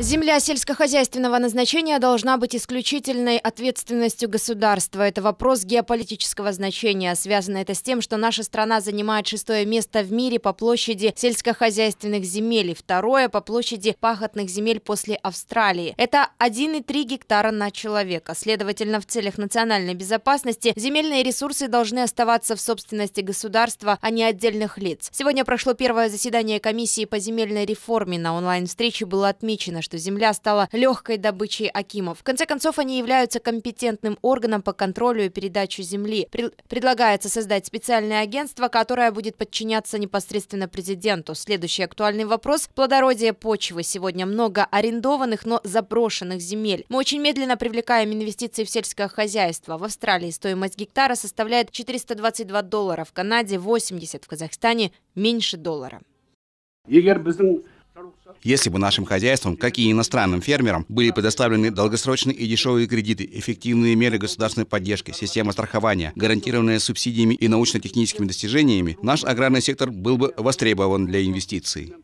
Земля сельскохозяйственного назначения должна быть исключительной ответственностью государства. Это вопрос геополитического значения. Связано это с тем, что наша страна занимает шестое место в мире по площади сельскохозяйственных земель и второе по площади пахотных земель после Австралии. Это 1,3 гектара на человека. Следовательно, в целях национальной безопасности земельные ресурсы должны оставаться в собственности государства, а не отдельных лиц. Сегодня прошло первое заседание комиссии по земельной реформе. На онлайн-встрече было отмечено, что земля стала легкой добычей Акимов. В конце концов, они являются компетентным органом по контролю и передаче земли. Предлагается создать специальное агентство, которое будет подчиняться непосредственно президенту. Следующий актуальный вопрос – плодородие почвы. Сегодня много арендованных, но заброшенных земель. Мы очень медленно привлекаем инвестиции в сельское хозяйство. В Австралии стоимость гектара составляет 422 доллара, в Канаде – 80, в Казахстане – меньше доллара. Егер біздің если бы нашим хозяйствам, как и иностранным фермерам, были предоставлены долгосрочные и дешевые кредиты, эффективные меры государственной поддержки, система страхования, гарантированная субсидиями и научно-техническими достижениями, наш аграрный сектор был бы востребован для инвестиций.